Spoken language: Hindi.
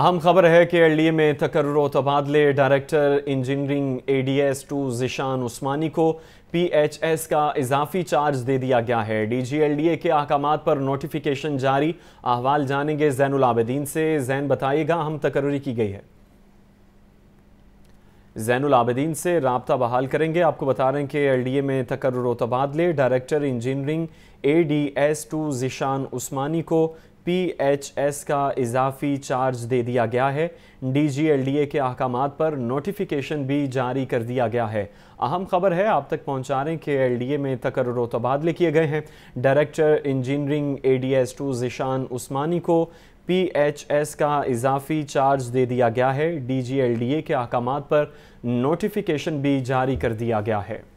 अहम खबर है कि एलडीए में तकर्र तबादले director engineering ADS two Zishan Usmani को पीएचएस का इजाफी चार्ज दे दिया गया है डीजीएलडीए के अहकाम पर नोटिफिकेशन जारी अहवाल जानेंगे जैन आबदीन से जैन बताइएगा अहम तकर्री की गई है जैन आबदीन से रबता बहाल करेंगे आपको बता रहे हैं कि एलडीए में तकर्र तबादले director engineering ADS two Zishan Usmani को पी एच एस का इजाफी चार्ज दे दिया गया है D G L D A के अहकाम पर नोटिफिकेशन भी जारी कर दिया गया है अहम खबर है आप तक पहुँचा रहे हैं कि एल डी ए में तकर्र तबादले तो किए गए हैं director engineering A D S two Zishan Usmani को पी एच एस का इजाफी चार्ज दे दिया गया है D G L D A के अहकाम पर नोटिफिकेशन भी जारी कर दिया गया है